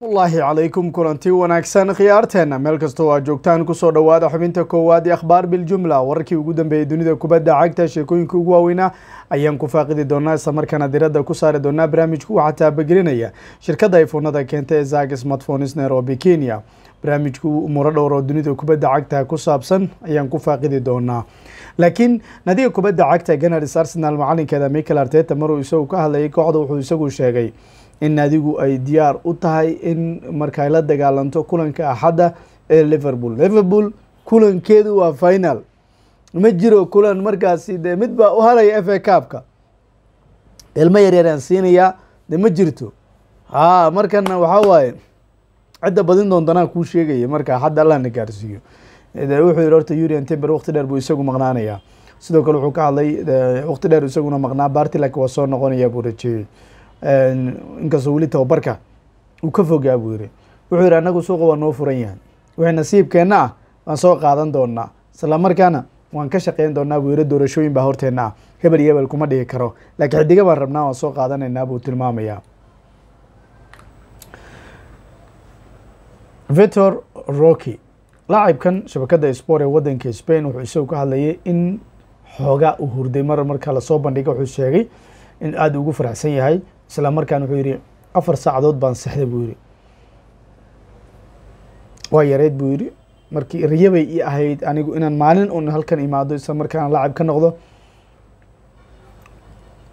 wallaahi calaykum kulanti wanaagsan khiyaarteenna meel kastoo aad joogtaan kusoo dhowaada xubinta koowaad ee akhbaar biljumla wararkii ugu dambeeyey dunida kubadda cagta sheekooyinka ugu waaweynaa ayaan ku faaqidi doonaa isla markaana diradda ku saari doonaa barnaamijku waxaa taabagelinaya shirkadda ayfoonada keenta ee zag smartphones nairobi kenya barnaamijku umuuro dhowr oo dunida kubadda cagta ku saabsan ayaan ku faaqidi doonaa laakiin nadiga kubadda cagta ganars arsenal macalinkeeda michael arteta maruu isagu ka hadlayay kooxda wuxuu isagu sheegay in adigu ay diyaar u tahay in markay la dagaalanto kulanka axadda ee liverpool liverpool kulankeedu waa final ma jiro kulan markaasi dee mid baa u haraya f a cabka ilmo yaryaraan siinaya de ma jirto haa markana waxaa waaye cidda badin doontanaa kuu sheegaya marka axadda allana gaarsiiyo wuxuu yihi horta urian timber waqti dheer buu isagu maqnaanayaa sidoo kale wuxuu ka hadlay waqti dheer isaguna maqnaa bartilak waa soo noqonaya buu rajeeyey inkastoo weli tababarka uu ka fogaa buu yidhi wuxuu yidhi annagu suuqa waa noo furan yahay wixii nasiibkeenna ah waan soo qaadan doonaa islamarkaana waan ka shaqeyn doonaa buu yidhi doorashooyin baa horteenna ah hebel iyo hebel kuma dhihi karo laakiin xidiga baan rabnaa waan soo qaadanaynaa buu tilmaamayaa victor rocky laacibkan shabakadda sport ee waddanka spain wuxuu isagu ka hadlayay in xoogaa uu hurday mar marka lasoo bandhiga wuxuu sheegay in aada ugu faraxsan yahay isla markaan wuxuu yidhi afar saacadood baan sexday buu yidhi waa yareyd buu yidhi markii riyabay ii ahayd anigu inaan maalin un halkan imaado isla markaana lacab ka noqdo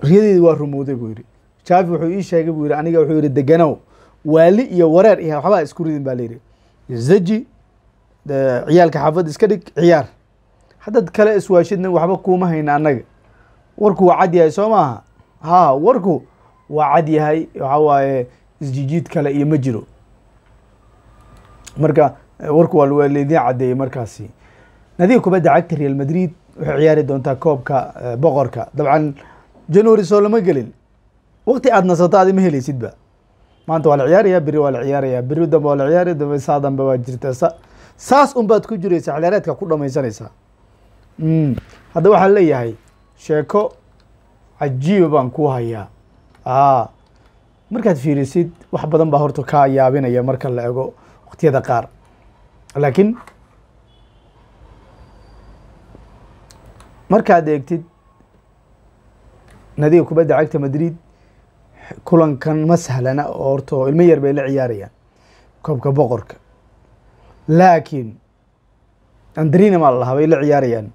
riyadeedi waa rumowday buu yidhi jaafi wuxuu ii sheegay buu yidhi aniga wuxuu yidhi deganow waali iyo wareer iyo waxbaa isku ridin baa layidhi zaji ciyaalka xaafadda iska dhig ciyaar haddaad kale iswaashidna waxba kuuma hayna annaga warku waa cad yahay soo maaha haa warku waa cad yahay waxa waaye isjijiid kale iyo ma jiro marka eh, warku waa laydin caddeeyey markaasi nadiir kubadda cagta real madrid waxay ciyaari doontaa koobka eh, boqorka dabcan january soo lama gelin wakti aad nasato adi ma helaysidba maanta waa la ciyaaraya beri waa la ciyaarayaa beri dambe waa la ciyaaraya dambe saa dambe waa jirtaa sa saas unbaad ku jiraysaa xilyareedka ku dhamaysanaysaa hmm, hadda waxaan leeyahay sheeko cajiiba baan ku hayaa markaad fiirisid wax badan baa horta kaa yaabinaya marka la ego waktiyada qaar laakiin markaad eegtid nadiga kubadda cagta madrid kulankan ma sahlana oo horto ilmo yar bay la ciyaarayaan koobka boqorka laakiin andrina maa lalahaa bay la ciyaarayaan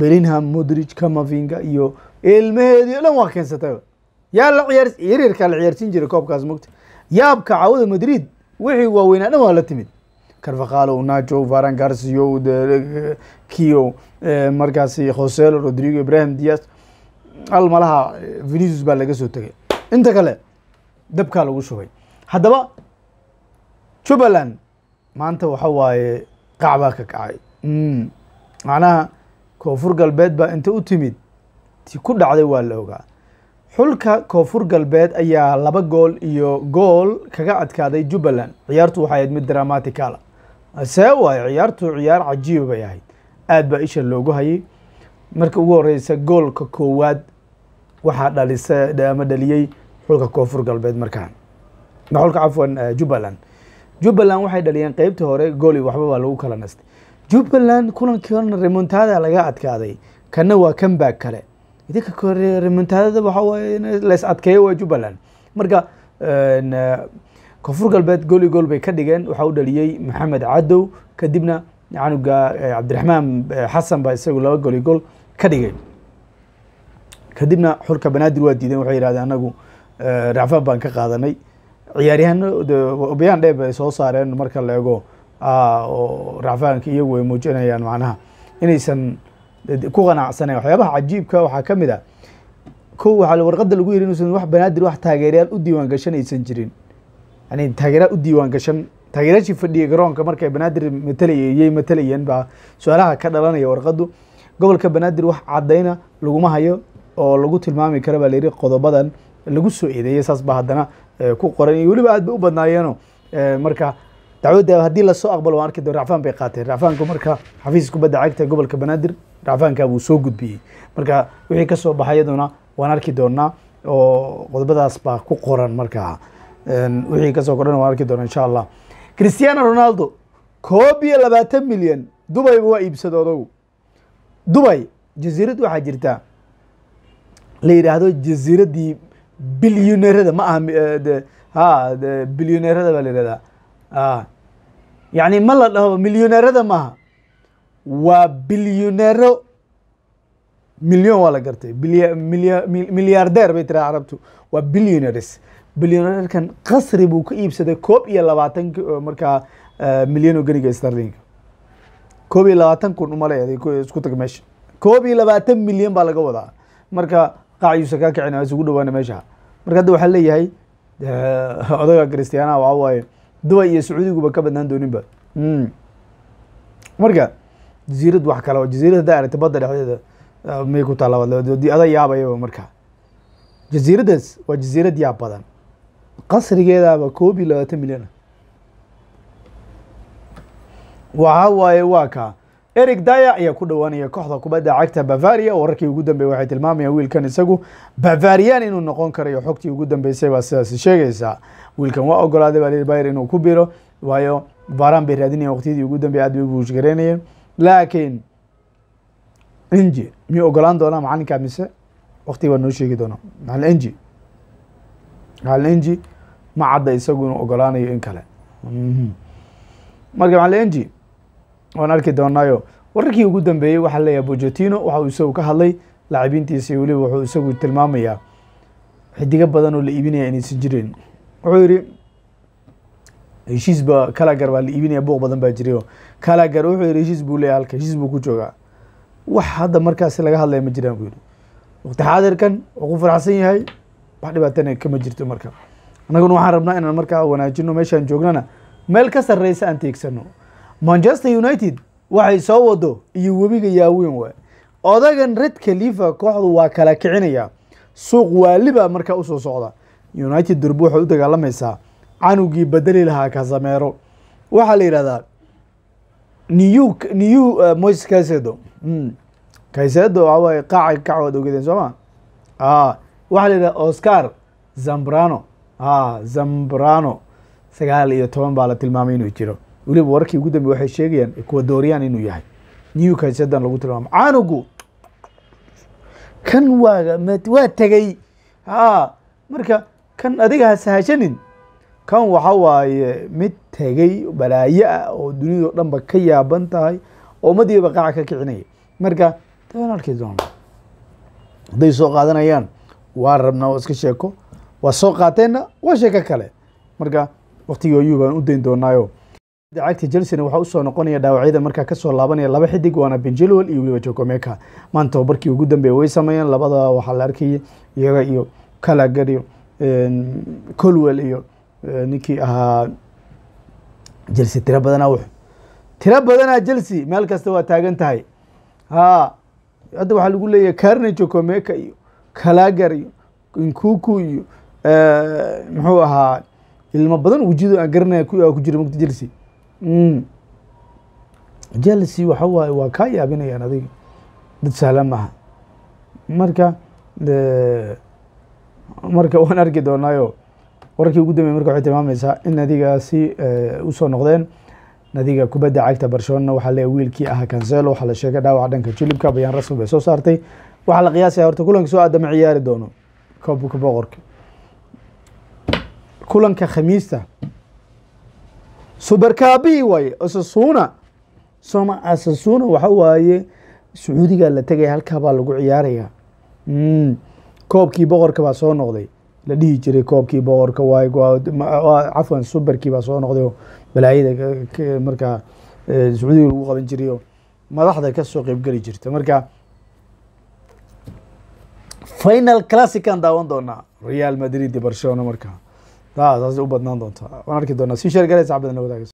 belingham modrig kamavinga iyo ilmaheedii o dhan waa keensatayba yaa la ciyaar yariirkaa la ciyaarsiin jiray koobkaas mogta yaabka caawada madrid wixii waaweynaa dhan waa la timid carvakalo nacho varan garcio kio eh, markaasi joselo rodrigo ibrahim dias almalaha malaha eh, baa laga soo tegay inta kale dabkaa lagu shubay haddaba jubbaland maanta waxa waaye qacbaa ka kacay hmm, macnaha koonfur galbeed baa inta u timid ti ku dhacday waa la ogaa xulka koonfur galbeed ayaa laba gool iyo gool kaga adkaaday jubbaland ciyaartu waxay ahayd mid dramaticala see waayo ciyaartu ciyaar cajiiba bay ahayd aada baa isha loogu hayay marka ugu horeysa goolka koowaad waxaa dhalisa ama dhaliyey xulka koonfur galbeed markaan xulka cafwan eh, jubbaland jubbaland waxay dhaliyeen qeybta hore gooli iyo waxbabaa lagu kala nastay jubbaland kulankan remontada laga adkaaday kana waa kambag kale idinka remontaadada waxaa waaye in lays adkeeyo waa jubbaland marka koonfur galbeed gooli gool bay ka dhigeen waxaa u dhaliyey maxamed cadow kadibna canuga eh, cabdiraxmaan eh, xasan baa isagu laba gooli gool ka dhigay kadibna xulka banaadir waa diideen waxay yihahdeen anagu eh, racfaan baan ka qaadanay ciyaaryahano obiyaan dheeb ay soo saareen marka la ego ah, racfaanka iyagu ay muujinayaan macnaha inaysan ku qanacsanay waxyaabaha cajiibka waxaa ka mid a ah. ko waxaa warqadda lagu yiri inuusan wax banaadir wax taageerayaal u diiwaan gashan aysan jirin yani taageeraal u diiwaan gashan taageerayaashii fadhiyay garoonka markay banaadir matalayayay matalayeen baa su-aalaha ka dhalanaya warqaddu gobolka banaadir wax caddayna laguma hayo oo lagu tilmaami kara baa layidhi qodobadan lagu soo eedeeyay saas baa haddana eh, ku qoran iyo weliba aad bay u badnaayeenoo eh, marka dacwadda hadii lasoo aqbalo waan arki doon racfaan bay qaateen racfaanku marka xafiis kubadda cagta gobolka banaadir racfaankaa buu soo gudbiyey marka wixii kasoo baxa baxay iyaduna waan arki doonaa oo qodobadaas baa ku qoran markaa wixii kasoo kordhan waan arki doona insha allah christiano ronaldo koob iyo labaatan milyan dubayba waa iibsadoodow dubay jasiirad waxaa jirta la yidhaahdo jasiiraddii bilyoneerada ma ah ha bilyoneerada baa la yihahdaa yacni ma la dhaho milyuneerada maaha waa bilyuneero milyon waa la gartay milyaardeer bay tiraa carabtu waa billionares bilyoneerkan qasri buu ka iibsaday koob iyo labaatan markaa eh, milyan oo geniga starlinga koob iyo labaatan kun umale isku tag meesha koob iyo labaatan milyan baa laga wadaa marka qaac yuusan kaa kicin isugu dhawaana meeshaha marka hadda waxaa leeyahay eh, odaga kristiyaanaha waxaa waaye dubay iyo sacuudiguba ka badnaan dooninba hmm. marka jasiirad wax kale oo jasiirad haddaa aragta badda dhexdeeda ah, may ku taalabaad ada yaabayaba marka jasiiraddaas waa jasiirad yaab badan qasrigeedaaba koob iyo labaatan milyan ah waxaa waaye waa kaa eric daya ayaa ku dhowaanaya kooxda kubadda cagta bavaria wararkii ugu dambeeyey waxay tilmaamayaan wiilkan isagu bavarian inuu noqon karayo xogtii ugu dambeysay baa sidaas sheegaysaa wiilkan waa ogolaaday baa liil bayer inuu ku biro waayo baran bay raadinaya waqtiyadii ugu dambeeye aad bay ugu ushgareynayeen laakiin enji miyuu ogolaan doonaa macalinkaa mise waqtiga baa noo sheegi doona macalin enji macalin enji ma cadda isagu inuu ogolaanayo in kale mhm. marka macalin enji waan arki doonaayo wararkii ugu dambeeyey waxaa leeyahay bojotino waxa uu isagu ka hadlay laacibiintiisa weliba wuxuu isagu tilmaamayaa xidigo badan oo la iibinaya inaysan jirin wuxuu yidhi heshiis ba kalagar baa la iibinaya buuq badan baa jirayo kalagar wuxuu yidhi heshiis buu leeyahay halka heshiis buu ku joogaa wax hadda markaasi laga hadlaya ma jiraan buu yidhi waqti xaadirkan wuu ku faraxsan yahay wax dhibaatana kama jirto marka annaguna waxaan rabnaa inaan markaa wanaajino meeshaan joognana meel ka sarreysa aan teegsano manchester united waxay soo wado iyo webiga yaaweyn waa odagan red kalifa kooxdu waa kala kicinayaa suuq waaliba markaa usoo socda united durbu waxay u dagaalamaysaa canugii bedeli lahaa kasameero waxaa la yidhahdaa new new eh, mois kaysedo kaysedo hmm. waawaay qaaca kacawaad ogedeen soo ma ah, waxaa la yidhahda oscar zambrano ah, zambrano sagaal iyo toban baa la tilmaamay inuu jiro weliba wararkii ugu dambe waxay sheegayaan ekwadorian inuu yahay newkas hadan lagu tilmaamo canugu kan waa waa tegey a marka kan adiga ha sahashanin kan waxa waaye mid tegey balaayo ah oo duniyado dhanba ka yaaban tahay oo ummadiiba qaaca ka kicinaya marka arki doona hadday soo qaadanayaan waa rabnaa oo iska sheeko waa soo qaateenna waa sheeko kale marka waktigii oyuu baan u dayn doonaayo dacagta chelsena waxaa usoo noqonaya dhaawacyada markaa kasoo laabanaya laba xidig waana benjelol iyo weliba jokomeka maanta tababarkii ugu dambeeya way sameeyeen labada waxaa la arkaya iyaga iyo calagar iyo colwell iyo ninkii ahaa chelse tiro badanaa w tiro badanaa chelse meel kasta waa taagan tahay ha hadda waxaa lagu leeyahay carne jokomeka iyo kalagar iyo nkuku iyo muxuu ahaa ilmo badan wujuud aan garanaya ku jira mugta chelse Mm. jelsi waxa waaye waa kaa yaabinayaan adiga dad sahla maaha marka marka waan arki doonaayo wararkii ugu dambeya marka waxay tilmaamaysaa in nadigaasi eh, usoo noqdeen nadiga kubadda cagta barcelona waxaa leeya wiilkii ahaa kanselo waxaa la sheegay dhaawaca dhanka jilibka bayaan rasmi bay soo saartay waxaa la qiyaasaya ah horta kulanka soo aadama ciyaari doono koobka boqorka kulanka khamiista suberkaabii waaye asasuuna soma asasuuna waxa waaye sacuudigaa la tegaya halkaa baa lagu ciyaarayaa hmm. koobkii boqorka baa soo noqday la dhihi jiray koobkii boqorka cafwan suberkii baa soo noqday oo balaayada markaa sacuudiga lagu qaban jiray oo madaxda kasoo qeybgeli jirta marka final classican daawan doonaa real madrid barcelona markaa taas u badnaan doontaa waan arki doonaa sii sheer galaysa badan